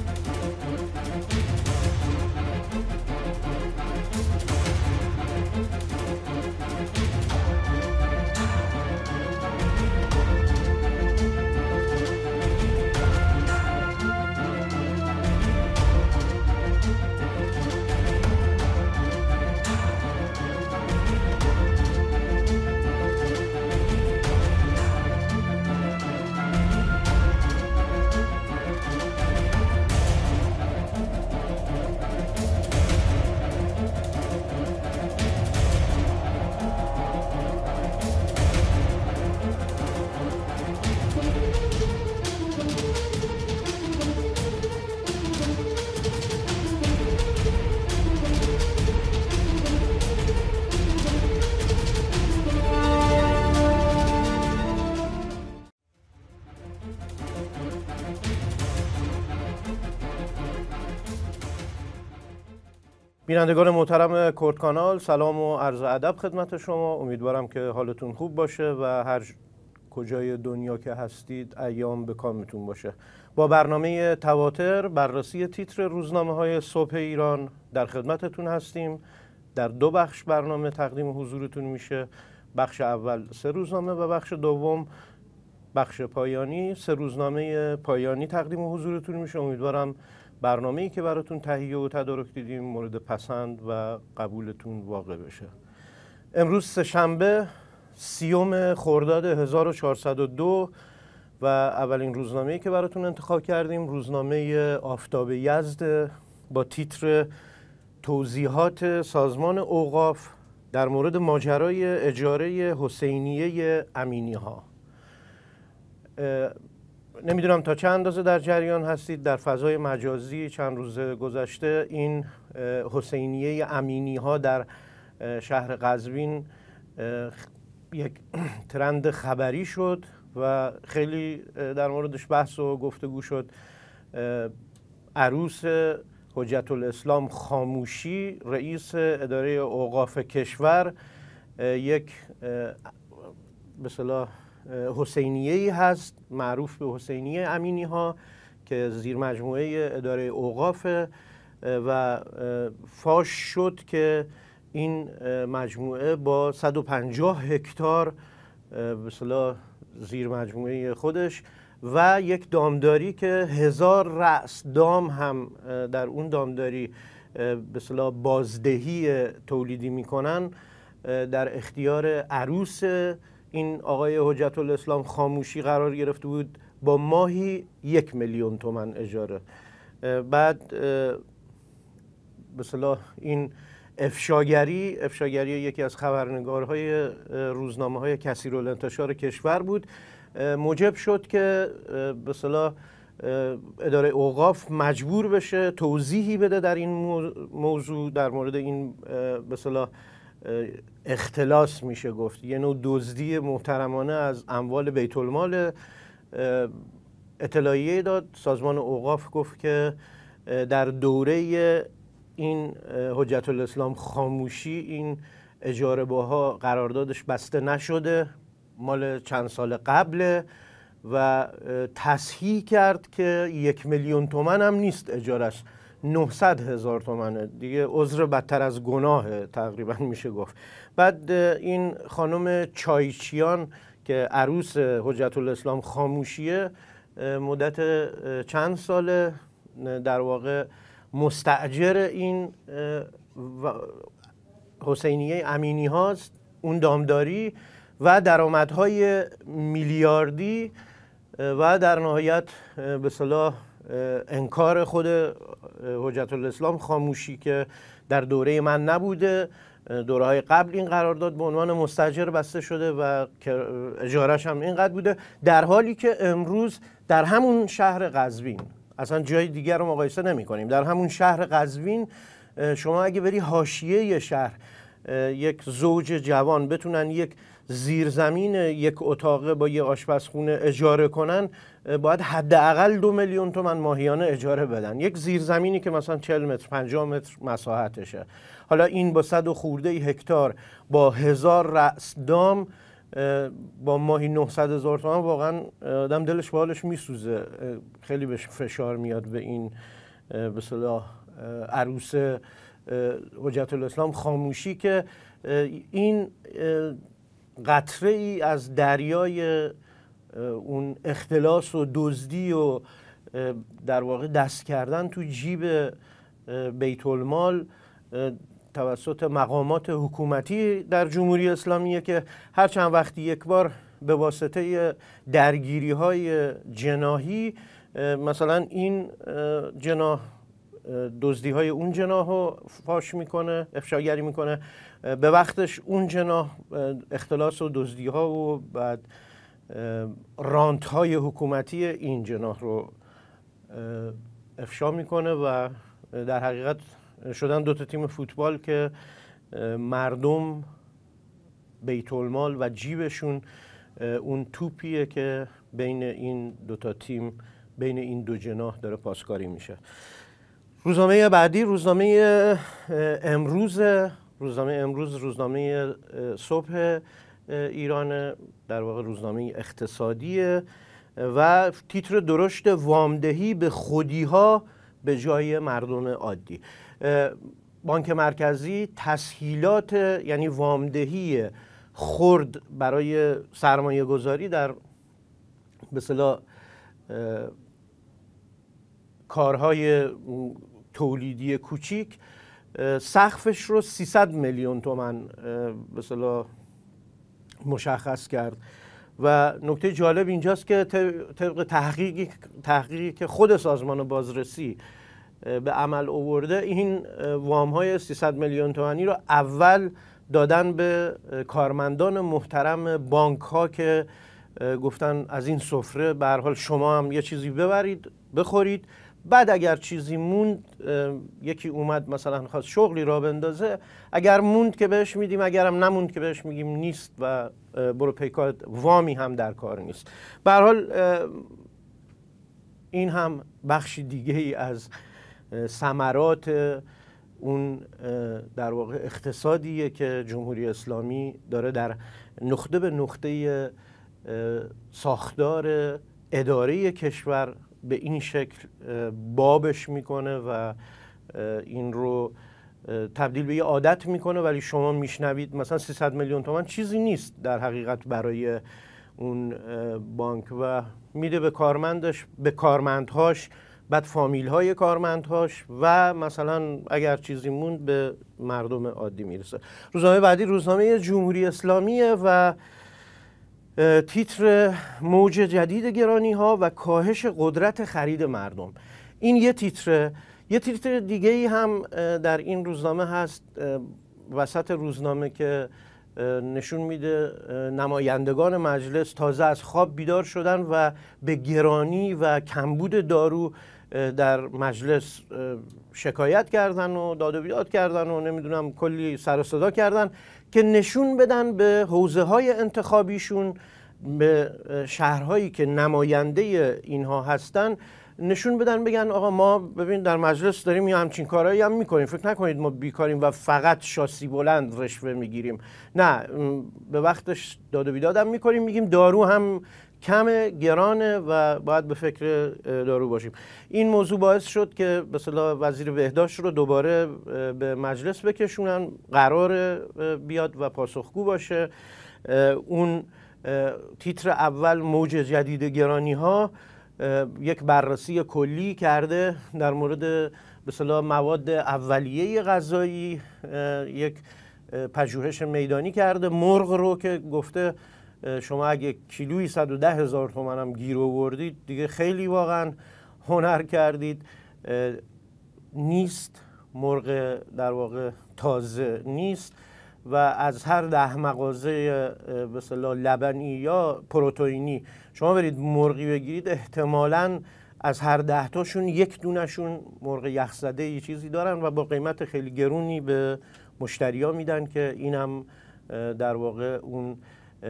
Thank you. بینندگان محترم کورت کانال سلام و عرض ادب خدمت شما امیدوارم که حالتون خوب باشه و هر کجای دنیا که هستید ایام به کامتون باشه با برنامه تواتر بررسی تیتر روزنامه های صبح ایران در خدمتتون هستیم در دو بخش برنامه تقدیم حضورتون میشه بخش اول سه روزنامه و بخش دوم بخش پایانی سه روزنامه پایانی تقدیم حضورتون میشه امیدوارم برنامه ای که براتون تهیه و تدارک دیدیم مورد پسند و قبولتون واقع بشه امروز سهشنبه سیوم خرداد 1402 و اولین روزنامه ای که براتون انتخاب کردیم روزنامه آفتاب یزد با تیتر توضیحات سازمان اوقاف در مورد ماجرای اجاره حسینیه امینی ها نمیدونم تا چند اندازه در جریان هستید در فضای مجازی چند روز گذشته این حسینیه امینی ها در شهر قزوین یک ترند خبری شد و خیلی در موردش بحث و گفتگو شد عروس حجت الاسلام خاموشی رئیس اداره اوقاف کشور یک به صلاح حسینیه هست معروف به حسینیه امینی ها که زیر مجموعه اداره اوقاف و فاش شد که این مجموعه با 150 هکتار به زیر مجموعه خودش و یک دامداری که هزار رأس دام هم در اون دامداری به بازدهی تولیدی میکنن در اختیار عروس این آقای حجت الاسلام خاموشی قرار گرفته بود با ماهی یک میلیون تومن اجاره بعد به این افشاگری افشاگری یکی از خبرنگارهای روزنامه های رو انتشار کشور بود موجب شد که به اداره اوقاف مجبور بشه توضیحی بده در این موضوع در مورد این به اختلاس میشه گفت یه نوع دزدی محترمانه از اموال بیت المال اطلاعیه داد سازمان اوقاف گفت که در دوره این حجت الاسلام خاموشی این اجاره باها قراردادش بسته نشده مال چند سال قبله و تصحیح کرد که یک میلیون تومن هم نیست اجارش 900 هزار تومنه دیگه عذر بدتر از گناه تقریبا میشه گفت بعد این خانم چایچیان که عروس حجت الاسلام خاموشیه مدت چند ساله در واقع مستعجر این حسینیه امینی هاست اون دامداری و درآمدهای میلیاردی و در نهایت به صلاح انکار خود حجت الاسلام خاموشی که در دوره من نبوده دوره های قبل این قرارداد به عنوان مستجر بسته شده و اجارش هم اینقدر بوده در حالی که امروز در همون شهر قزوین اصلا جای دیگر رو مقایسه نمی کنیم در همون شهر قزوین شما اگه بری حاشیه شهر یک زوج جوان بتونن یک زیرزمین یک اتاقه با یه آشپزخونه اجاره کنن باید حداقل دو میلیون تومن ماهیانه اجاره بدن یک زیرزمینی که مثلا 40 متر 50 متر مساحتشه حالا این با صد و خورده هکتار با هزار رأس دام با ماهی 900 هزار تومن واقعا آدم دلش به حالش میسوزه خیلی بهش فشار میاد به این به صلاح عروس حجت الاسلام خاموشی که این قطره ای از دریای اون اختلاس و دزدی و در واقع دست کردن تو جیب بیت المال توسط مقامات حکومتی در جمهوری اسلامیه که هر چند وقتی یک بار به واسطه درگیری های جناهی مثلا این جناه دزدی های اون جناه رو فاش میکنه افشاگری میکنه به وقتش اون جناه اختلاس و دزدی ها و بعد رانت های حکومتی این جناح رو افشا میکنه و در حقیقت شدن دو تا تیم فوتبال که مردم بیت المال و جیبشون اون توپیه که بین این دو تا تیم بین این دو جناح داره پاسکاری میشه روزنامه بعدی روزنامه امروز روزنامه امروز روزنامه صبح ایران در واقع روزنامه اقتصادیه و تیتر درشت وامدهی به خودی ها به جای مردم عادی بانک مرکزی تسهیلات یعنی وامدهی خرد برای سرمایه گذاری در به کارهای تولیدی کوچیک سقفش رو 300 میلیون تومن به مشخص کرد و نکته جالب اینجاست که طبق تحقیقی, تحقیقی که خود سازمان بازرسی به عمل آورده این وام های 300 میلیون تومانی رو اول دادن به کارمندان محترم بانک ها که گفتن از این سفره به حال شما هم یه چیزی ببرید بخورید بعد اگر چیزی موند یکی اومد مثلا خواست شغلی را بندازه اگر موند که بهش میدیم اگرم نموند که بهش میگیم نیست و برو پیکار وامی هم در کار نیست به حال این هم بخشی دیگه ای از ثمرات اون در واقع اقتصادیه که جمهوری اسلامی داره در نقطه به نقطه ساختار اداره کشور به این شکل بابش میکنه و این رو تبدیل به یه عادت میکنه ولی شما میشنوید مثلا 300 میلیون تومن چیزی نیست در حقیقت برای اون بانک و میده به کارمندش به کارمندهاش بعد فامیل های کارمندهاش و مثلا اگر چیزی موند به مردم عادی میرسه روزنامه بعدی روزنامه جمهوری اسلامیه و تیتر موج جدید گرانی ها و کاهش قدرت خرید مردم این یه تیتره یه تیتر دیگه ای هم در این روزنامه هست وسط روزنامه که نشون میده نمایندگان مجلس تازه از خواب بیدار شدن و به گرانی و کمبود دارو در مجلس شکایت کردن و داد و بیداد کردن و نمیدونم کلی سر و صدا کردن که نشون بدن به حوزه های انتخابیشون به شهرهایی که نماینده اینها هستن نشون بدن بگن آقا ما ببین در مجلس داریم یا همچین کارهایی هم میکنیم فکر نکنید ما بیکاریم و فقط شاسی بلند رشوه میگیریم نه به وقتش داد و بیداد هم میکنیم میگیم دارو هم کم گرانه و باید به فکر دارو باشیم این موضوع باعث شد که به وزیر بهداشت رو دوباره به مجلس بکشونن قرار بیاد و پاسخگو باشه اون تیتر اول موج جدید گرانی ها یک بررسی کلی کرده در مورد به مواد اولیه غذایی یک پژوهش میدانی کرده مرغ رو که گفته شما اگه کیلویی 110 هزار تومن هم گیر آوردید دیگه خیلی واقعا هنر کردید نیست مرغ در واقع تازه نیست و از هر ده مغازه مثلا لبنی یا پروتئینی شما برید مرغی بگیرید احتمالا از هر ده تاشون یک دونشون مرغ یخ زده یه چیزی دارن و با قیمت خیلی گرونی به مشتریا میدن که اینم در واقع اون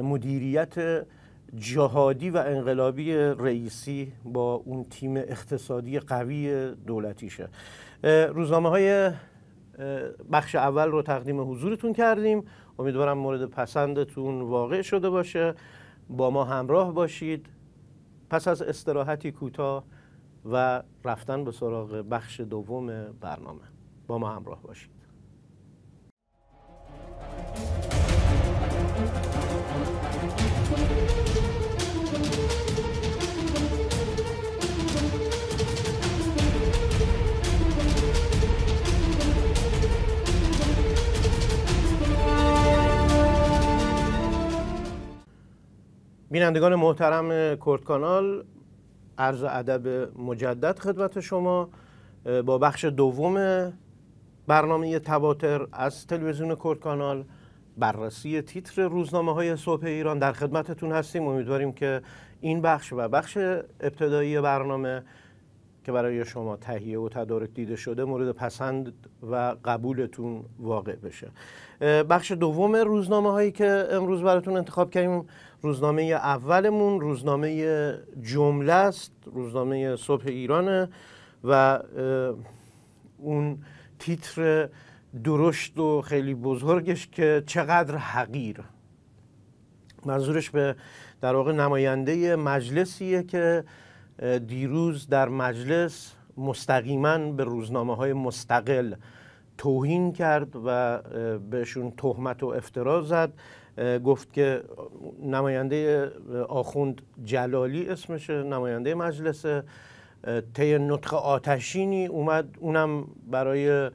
مدیریت جهادی و انقلابی رئیسی با اون تیم اقتصادی قوی دولتیشه روزنامه های بخش اول رو تقدیم حضورتون کردیم امیدوارم مورد پسندتون واقع شده باشه با ما همراه باشید پس از استراحتی کوتاه و رفتن به سراغ بخش دوم برنامه با ما همراه باشید بینندگان محترم کورت کانال عرض ادب مجدد خدمت شما با بخش دوم برنامه تواتر از تلویزیون کورت کانال بررسی تیتر روزنامه های صبح ایران در خدمتتون هستیم امیدواریم که این بخش و بخش ابتدایی برنامه که برای شما تهیه و تدارک دیده شده مورد پسند و قبولتون واقع بشه بخش دوم روزنامه هایی که امروز براتون انتخاب کردیم روزنامه اولمون روزنامه جمله است روزنامه صبح ایرانه و اون تیتر درشت و خیلی بزرگش که چقدر حقیر منظورش به در واقع نماینده مجلسیه که دیروز در مجلس مستقیما به روزنامه های مستقل توهین کرد و بهشون تهمت و افترا زد گفت که نماینده آخوند جلالی اسمشه نماینده مجلس طی نطق آتشینی اومد اونم برای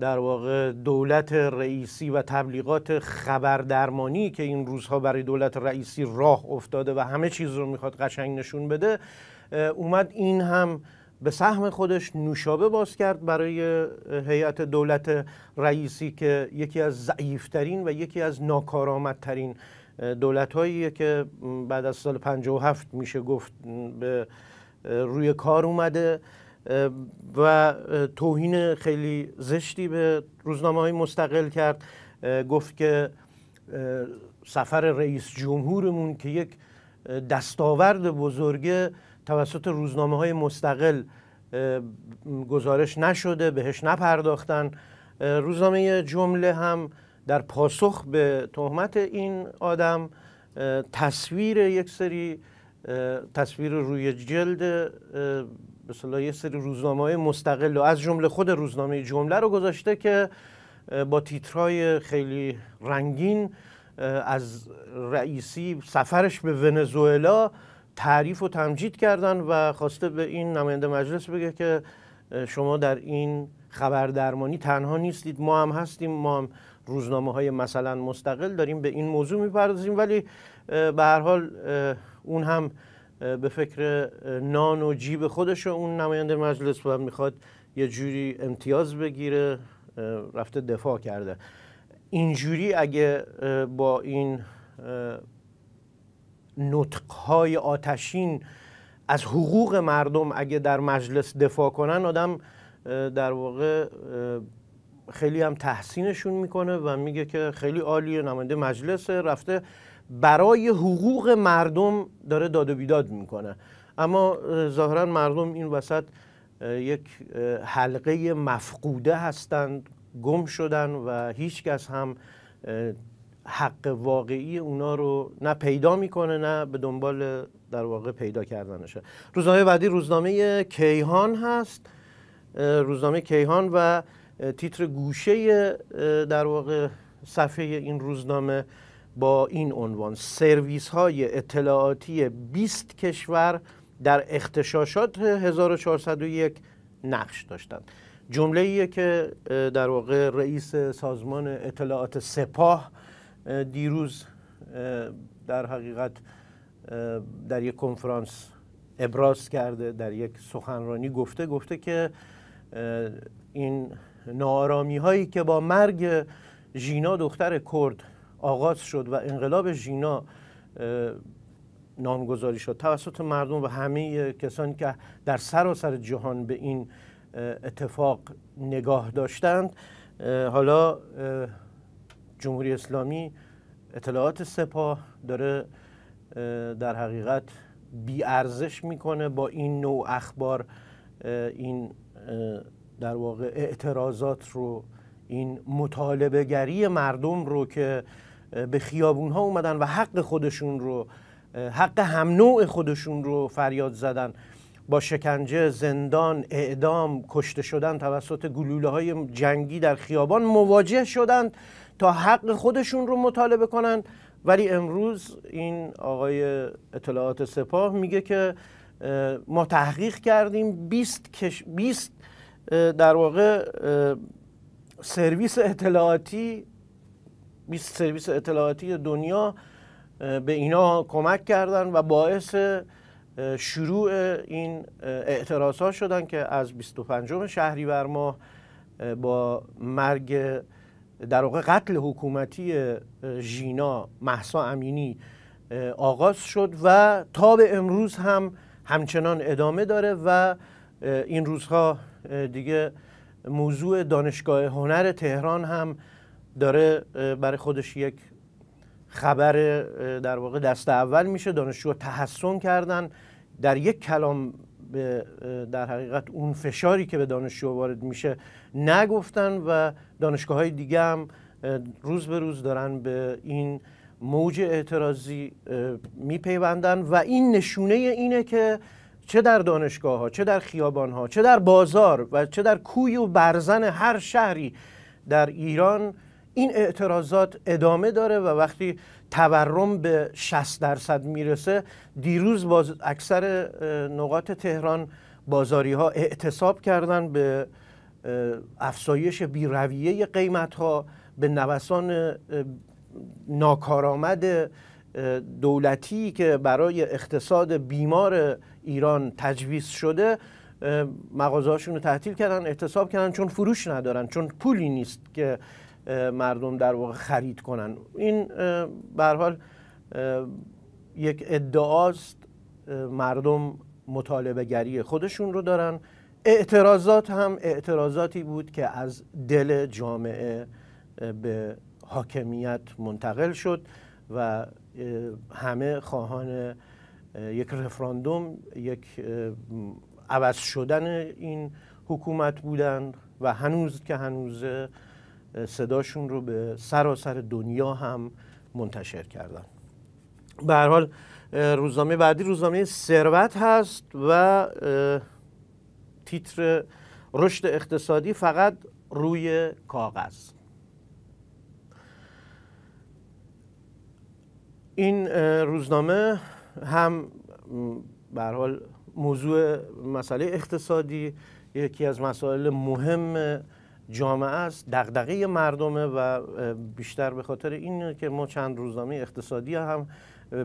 در واقع دولت رئیسی و تبلیغات خبردرمانی که این روزها برای دولت رئیسی راه افتاده و همه چیز رو میخواد قشنگ نشون بده اومد این هم به سهم خودش نوشابه باز کرد برای هیئت دولت رئیسی که یکی از ضعیفترین و یکی از ناکارآمدترین دولت که بعد از سال 57 میشه گفت به روی کار اومده و توهین خیلی زشتی به روزنامه های مستقل کرد گفت که سفر رئیس جمهورمون که یک دستاورد بزرگه توسط روزنامه های مستقل گزارش نشده بهش نپرداختن روزنامه جمله هم در پاسخ به تهمت این آدم تصویر یک سری تصویر روی جلد مثلا یک سری روزنامه های مستقل و از جمله خود روزنامه جمله رو گذاشته که با تیترهای خیلی رنگین از رئیسی سفرش به ونزوئلا تعریف و تمجید کردن و خواسته به این نماینده مجلس بگه که شما در این خبر درمانی تنها نیستید ما هم هستیم ما هم روزنامه های مثلا مستقل داریم به این موضوع میپردازیم ولی به هر حال اون هم به فکر نان و جیب خودش اون نماینده مجلس و میخواد یه جوری امتیاز بگیره رفته دفاع کرده اینجوری اگه با این نطقهای آتشین از حقوق مردم اگه در مجلس دفاع کنن آدم در واقع خیلی هم تحسینشون میکنه و میگه که خیلی عالیه نماینده مجلس رفته برای حقوق مردم داره داد و بیداد میکنه اما ظاهرا مردم این وسط یک حلقه مفقوده هستند گم شدن و هیچکس هم حق واقعی اونا رو نه پیدا میکنه نه به دنبال در واقع پیدا کردنشه روزنامه بعدی روزنامه کیهان هست روزنامه کیهان و تیتر گوشه در واقع صفحه این روزنامه با این عنوان سرویس های اطلاعاتی 20 کشور در اختشاشات 1401 نقش داشتند جمله که در واقع رئیس سازمان اطلاعات سپاه دیروز در حقیقت در یک کنفرانس ابراز کرده در یک سخنرانی گفته گفته که این نارامی هایی که با مرگ ژینا دختر کرد آغاز شد و انقلاب ژینا نامگذاری شد توسط مردم و همه کسانی که در سراسر جهان به این اتفاق نگاه داشتند حالا جمهوری اسلامی اطلاعات سپاه داره در حقیقت ارزش میکنه با این نوع اخبار این در واقع اعتراضات رو این مطالبه گری مردم رو که به خیابون ها اومدن و حق خودشون رو حق هم نوع خودشون رو فریاد زدن با شکنجه زندان اعدام کشته شدن توسط گلوله های جنگی در خیابان مواجه شدند تا حق خودشون رو مطالبه کنن ولی امروز این آقای اطلاعات سپاه میگه که ما تحقیق کردیم 20 کش 20 در واقع سرویس اطلاعاتی 20 سرویس اطلاعاتی دنیا به اینا کمک کردن و باعث شروع این اعتراض ها شدن که از 25 شهریور ماه با مرگ در واقع قتل حکومتی ژینا محسا امینی آغاز شد و تا به امروز هم همچنان ادامه داره و این روزها دیگه موضوع دانشگاه هنر تهران هم داره برای خودش یک خبر در واقع دست اول میشه دانشجو تحسن کردن در یک کلام به در حقیقت اون فشاری که به دانشجو وارد میشه نگفتن و دانشگاه های دیگه هم روز به روز دارن به این موج اعتراضی میپیوندن و این نشونه اینه که چه در دانشگاه ها چه در خیابان ها چه در بازار و چه در کوی و برزن هر شهری در ایران این اعتراضات ادامه داره و وقتی تورم به 60 درصد میرسه دیروز باز اکثر نقاط تهران بازاری ها اعتصاب کردن به افزایش رویه قیمت ها به نوسان ناکارآمد دولتی که برای اقتصاد بیمار ایران تجویز شده مغازهاشون رو تعطیل کردن اعتصاب کردن چون فروش ندارن چون پولی نیست که مردم در واقع خرید کنن این به حال یک ادعاست مردم مطالبه گری خودشون رو دارن اعتراضات هم اعتراضاتی بود که از دل جامعه به حاکمیت منتقل شد و همه خواهان یک رفراندوم یک عوض شدن این حکومت بودند و هنوز که هنوزه صداشون رو به سراسر دنیا هم منتشر کردن به هر حال روزنامه بعدی روزنامه ثروت هست و تیتر رشد اقتصادی فقط روی کاغذ این روزنامه هم به حال موضوع مسئله اقتصادی یکی از مسائل مهم جامعه است دغدغه مردمه و بیشتر به خاطر این که ما چند روزنامه اقتصادی هم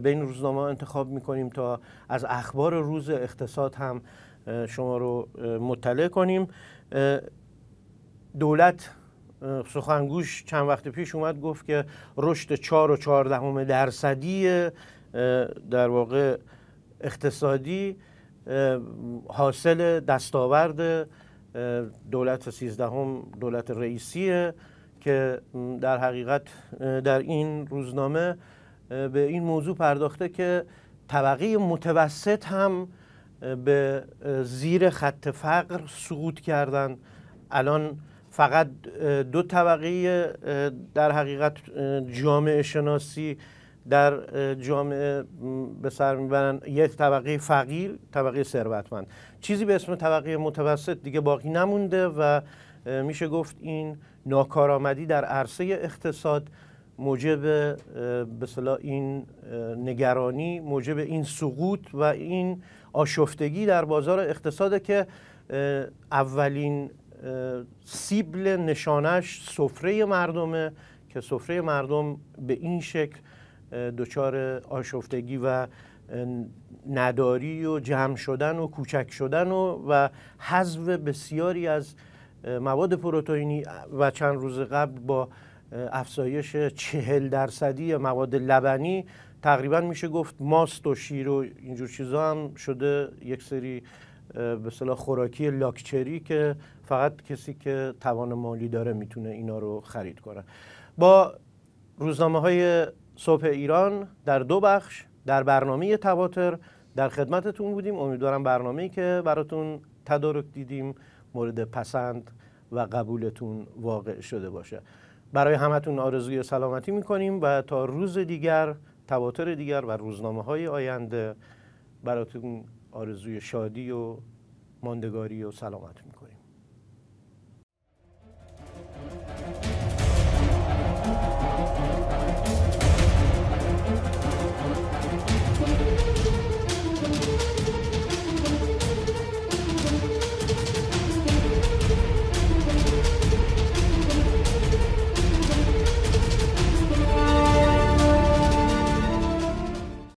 بین روزنامه انتخاب میکنیم تا از اخبار روز اقتصاد هم شما رو مطلع کنیم دولت سخنگوش چند وقت پیش اومد گفت که رشد 4 و 14 درصدی در واقع اقتصادی حاصل دستاورد دولت سیزدهم دولت رئیسیه که در حقیقت در این روزنامه به این موضوع پرداخته که طبقه متوسط هم به زیر خط فقر سقوط کردن الان فقط دو طبقه در حقیقت جامعه شناسی در جامعه به سر میبرن یک طبقه فقیر طبقه ثروتمند چیزی به اسم طبقه متوسط دیگه باقی نمونده و میشه گفت این ناکارآمدی در عرصه اقتصاد موجب به این نگرانی موجب این سقوط و این آشفتگی در بازار اقتصاده که اولین سیبل نشانش سفره مردمه که سفره مردم به این شکل دچار آشفتگی و نداری و جمع شدن و کوچک شدن و, و حذف بسیاری از مواد پروتئینی و چند روز قبل با افزایش چهل درصدی مواد لبنی تقریبا میشه گفت ماست و شیر و اینجور چیزا هم شده یک سری به صلاح خوراکی لاکچری که فقط کسی که توان مالی داره میتونه اینا رو خرید کنه با روزنامه های صبح ایران در دو بخش در برنامه تواتر در خدمتتون بودیم امیدوارم برنامه که براتون تدارک دیدیم مورد پسند و قبولتون واقع شده باشه برای همتون آرزوی سلامتی میکنیم و تا روز دیگر تواتر دیگر و روزنامه های آینده براتون آرزوی شادی و ماندگاری و سلامت میکنیم